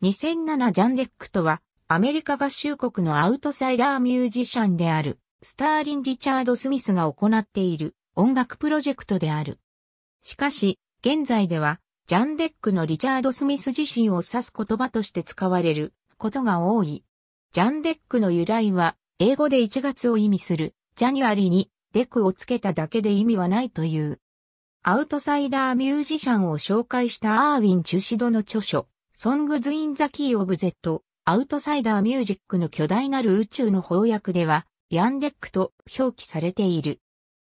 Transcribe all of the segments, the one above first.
2007ジャンデックとは、アメリカ合衆国のアウトサイダーミュージシャンである、スターリン・リチャード・スミスが行っている音楽プロジェクトである。しかし、現在では、ジャンデックのリチャード・スミス自身を指す言葉として使われることが多い。ジャンデックの由来は、英語で1月を意味する、ジャニュアリに、デックをつけただけで意味はないという。アウトサイダーミュージシャンを紹介したアーウィン・チュシドの著書、ソングズ・イン・ザ・キー・オブ・ゼット、アウトサイダー・ミュージックの巨大なる宇宙の翻訳では、ヤンデックと表記されている。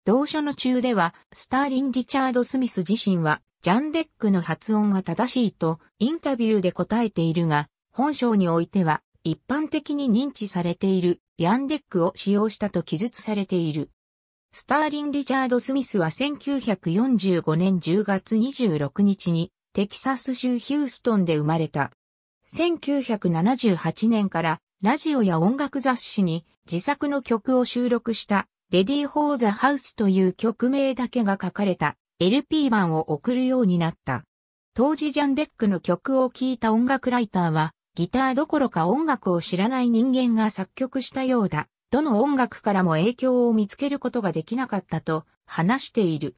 同書の中では、スターリン・リチャード・スミス自身は、ジャンデックの発音が正しいと、インタビューで答えているが、本章においては、一般的に認知されている、ヤンデックを使用したと記述されている。スターリン・リチャード・スミスは1945年10月26日にテキサス州ヒューストンで生まれた。1978年からラジオや音楽雑誌に自作の曲を収録したレディー・ホー・ザ・ハウスという曲名だけが書かれた LP 版を送るようになった。当時ジャンデックの曲を聴いた音楽ライターはギターどころか音楽を知らない人間が作曲したようだ。どの音楽からも影響を見つけることができなかったと話している。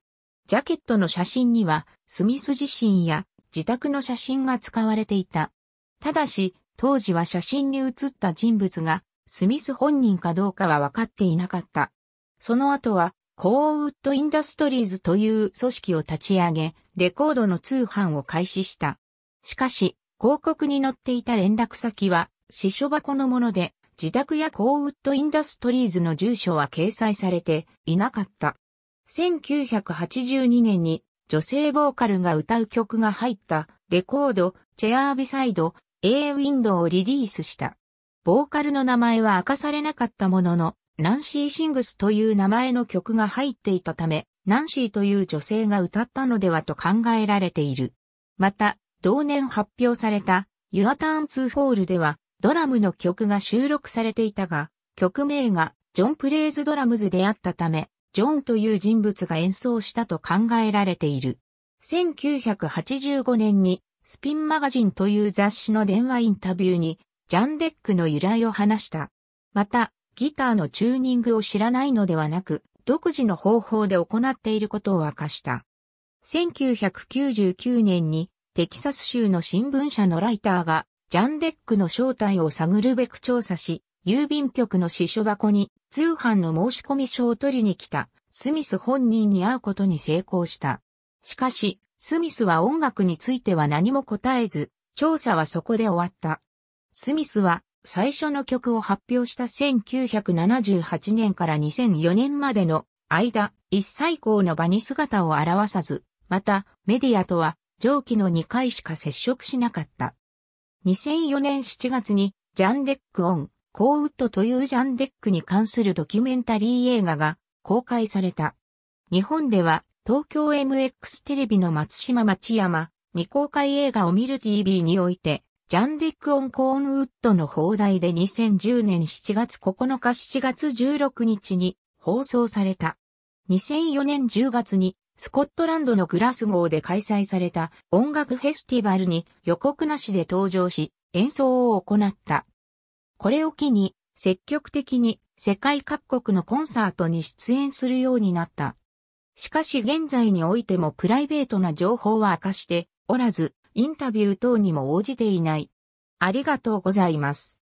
ジャケットの写真にはスミス自身や自宅の写真が使われていた。ただし、当時は写真に写った人物が、スミス本人かどうかは分かっていなかった。その後は、コーウッドインダストリーズという組織を立ち上げ、レコードの通販を開始した。しかし、広告に載っていた連絡先は、支所箱のもので、自宅やコーウッドインダストリーズの住所は掲載されていなかった。1982年に女性ボーカルが歌う曲が入ったレコード、チェアービサイド、A ウィンドウをリリースした。ボーカルの名前は明かされなかったものの、ナンシー・シングスという名前の曲が入っていたため、ナンシーという女性が歌ったのではと考えられている。また、同年発表された Your Turn to Fall では、ドラムの曲が収録されていたが、曲名がジョン・プレイズ・ドラムズであったため、ジョンという人物が演奏したと考えられている。1985年にスピンマガジンという雑誌の電話インタビューにジャンデックの由来を話した。また、ギターのチューニングを知らないのではなく、独自の方法で行っていることを明かした。1999年にテキサス州の新聞社のライターがジャンデックの正体を探るべく調査し、郵便局の支所箱に通販の申込書を取りに来たスミス本人に会うことに成功した。しかし、スミスは音楽については何も答えず、調査はそこで終わった。スミスは最初の曲を発表した1978年から2004年までの間、一最高の場に姿を現さず、またメディアとは上記の2回しか接触しなかった。2004年7月にジャンデック・オン、コーウッドというジャンデックに関するドキュメンタリー映画が公開された。日本では東京 MX テレビの松島町山未公開映画を見る TV においてジャンデック・オン・コーンウッドの放題で2010年7月9日7月16日に放送された。2004年10月にスコットランドのグラスゴーで開催された音楽フェスティバルに予告なしで登場し演奏を行った。これを機に、積極的に世界各国のコンサートに出演するようになった。しかし現在においてもプライベートな情報は明かしておらず、インタビュー等にも応じていない。ありがとうございます。